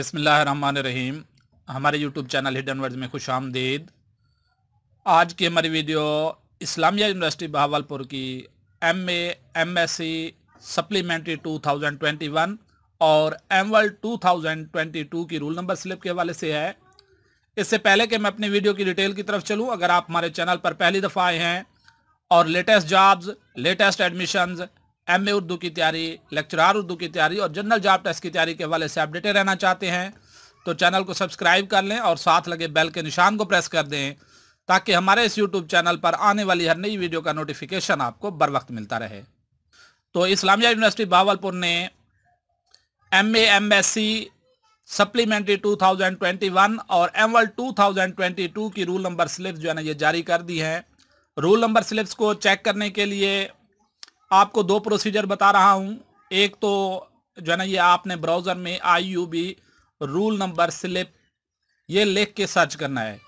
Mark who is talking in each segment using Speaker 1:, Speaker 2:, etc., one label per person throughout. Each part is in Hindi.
Speaker 1: बिसमीम हमारे यूट्यूब चैनल हिडन वर्ड में खुश आमदीद आज की हमारी वीडियो इस्लामिया यूनिवर्सिटी बहावलपुर की M A M S C supplementary one और एम वर्ल्ड टू की रूल नंबर स्लिप के हवाले से है इससे पहले कि मैं अपनी वीडियो की डिटेल की तरफ चलूँ अगर आप हमारे चैनल पर पहली दफ़ा आए हैं और latest jobs latest admission M Urdu की तैयारी लेक्चरार उर्दू की तैयारी और जनरल जॉब टेस्ट की तैयारी के हवाले से अपडेटेड रहना चाहते हैं तो चैनल को सब्सक्राइब कर लें और साथ लगे बेल के निशान को प्रेस कर दें ताकि हमारे इस यूट्यूब चैनल पर आने वाली हर नई वीडियो का नोटिफिकेशन आपको बर वक्त मिलता रहे तो इस्लामिया यूनिवर्सिटी बावलपुर ने M A M S C supplementary two thousand twenty one और M two thousand twenty two की रूल नंबर स्लिप्स जो है ना ये जारी कर दी हैं रूल नंबर स्लिप्स को चेक करने के लिए आपको दो प्रोसीजर बता रहा हूं एक तो जो है ना ये आपने ब्राउज़र में I U B roll number slip ये लिख के सर्च करना है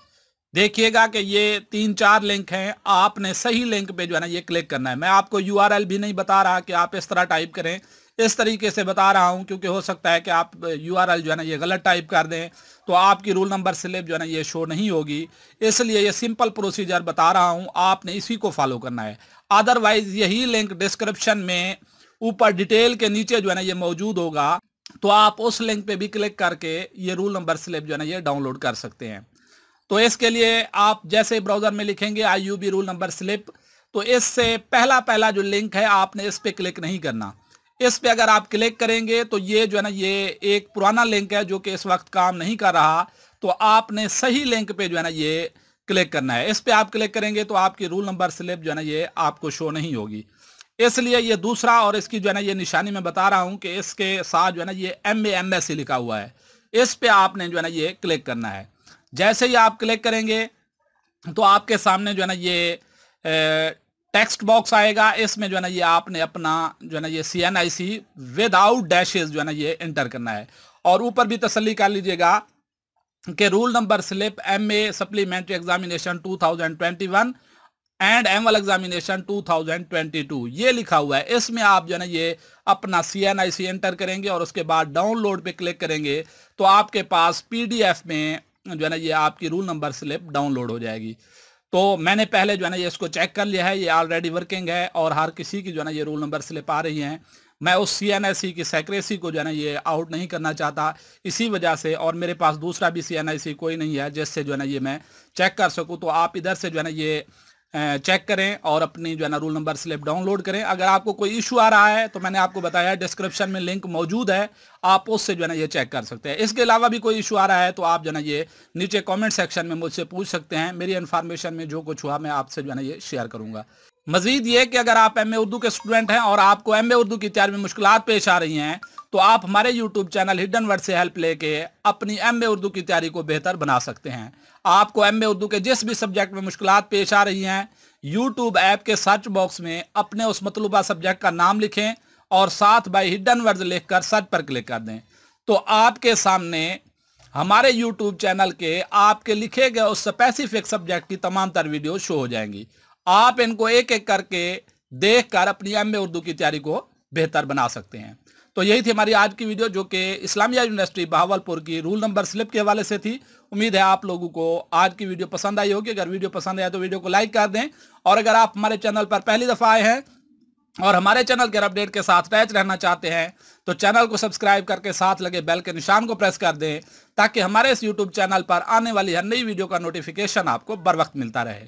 Speaker 1: देखिएगा कि ये तीन चार लिंक हैं आपने सही लिंक पे जो है ना ये क्लिक करना है मैं आपको एल भी नहीं बता रहा कि आप इस तरह टाइप करें इस तरीके से बता रहा हूं क्योंकि हो सकता है कि आप एल जो है ना ये गलत टाइप कर दें तो आपकी रूल नंबर स्लिप जो है ना ये शो नहीं होगी इसलिए ये सिंपल प्रोसीजर बता रहा हूँ आपने इसी को फॉलो करना है अदरवाइज यही लिंक डिस्क्रिप्शन में ऊपर डिटेल के नीचे जो है ना ये मौजूद होगा तो आप उस लिंक पे भी क्लिक करके ये रूल नंबर स्लिप जो है ना ये डाउनलोड कर सकते हैं तो इसके लिए आप जैसे ब्राउजर में लिखेंगे I U B roll number slip तो इससे पहला पहला जो लिंक है आपने इस पर क्लिक नहीं करना इस पर अगर आप क्लिक करेंगे तो ये जो है ना ये एक पुराना लिंक है जो कि इस वक्त काम नहीं कर रहा तो आपने सही लिंक पे जो है ना ये क्लिक करना है इस पर आप क्लिक करेंगे तो आपकी रूल नंबर स्लिप जो है ना ये आपको शो नहीं होगी इसलिए ये दूसरा और इसकी जो है ना ये निशानी मैं बता रहा हूं कि इसके साथ जो है ना ये एम ए एम एस लिखा हुआ है इस पर आपने जो है ना ये क्लिक करना है जैसे ही आप क्लिक करेंगे तो आपके सामने जो है ना ये टेक्स्ट बॉक्स आएगा इसमें जो है ना ये आपने अपना जो है ना ये C N I C without dashes जो है ना ये एंटर करना है और ऊपर भी तसली कर लीजिएगा के roll number slip M A supplementary examination 2021 and annual examination 2022 ये लिखा हुआ है इसमें आप जो है ना ये अपना सी एन आई सी एंटर करेंगे और उसके बाद डाउनलोड पे क्लिक करेंगे तो आपके पास पीडीएफ में जो है ना ये आपकी रूल नंबर स्लिप डाउनलोड हो जाएगी तो मैंने पहले जो है ना ये इसको चेक कर लिया है ये ऑलरेडी वर्किंग है और हर किसी की जो है ना ये रूल नंबर स्लिप आ रही है मैं उस सी की सेक्रेसी को जो है ना ये आउट नहीं करना चाहता इसी वजह से और मेरे पास दूसरा भी सी कोई नहीं है जिससे जो है ना ये मैं चेक कर सकूँ तो आप इधर से जो है ना ये चेक करें और अपनी जो है ना रूल नंबर स्लिप डाउनलोड करें अगर आपको कोई इशू आ रहा है तो मैंने आपको बताया डिस्क्रिप्शन में लिंक मौजूद है आप उससे जो है ना ये चेक कर सकते हैं इसके अलावा भी कोई इशू आ रहा है तो आप जो है ना ये नीचे कमेंट सेक्शन में मुझसे पूछ सकते हैं मेरी इन्फॉर्मेशन में जो कुछ हुआ मैं आपसे जो है ना ये शेयर करूँगा मजीद ये कि अगर आप एम उर्दू के स्टूडेंट हैं और आपको एम उर्दू की तैयारी में मुश्किल पेश आ रही हैं तो आप हमारे यूट्यूब चैनल हिडन वर्ड से हेल्प लेके अपनी एम उर्दू की तैयारी को बेहतर बना सकते हैं आपको एम उर्दू के जिस भी सब्जेक्ट में मुश्किल पेश आ रही हैं यूट्यूब ऐप के सर्च बॉक्स में अपने उस मतलूबा सब्जेक्ट का नाम लिखें और साथ बाई हिडन वर्ड लिखकर सर्च पर क्लिक कर दें तो आपके सामने हमारे YouTube चैनल के आपके लिखे गए उस स्पेसिफिक सब्जेक्ट की तमाम तर वीडियो शो हो जाएंगी आप इनको एक एक करके देखकर अपनी एम उर्दू की तैयारी को बेहतर बना सकते हैं तो यही थी हमारी आज की वीडियो जो कि इस्लामिया यूनिवर्सिटी बहावलपुर की रूल नंबर स्लिप के हवाले से थी उम्मीद है आप लोगों को आज की वीडियो पसंद आई होगी अगर वीडियो पसंद आया तो वीडियो को लाइक कर दें और अगर आप हमारे चैनल पर पहली दफ़ा आए हैं और हमारे चैनल के अपडेट के साथ टैच रहना चाहते हैं तो चैनल को सब्सक्राइब करके साथ लगे बेल के निशान को प्रेस कर दें ताकि हमारे इस यूट्यूब चैनल पर आने वाली हर नई वीडियो का नोटिफिकेशन आपको बर वक्त मिलता रहे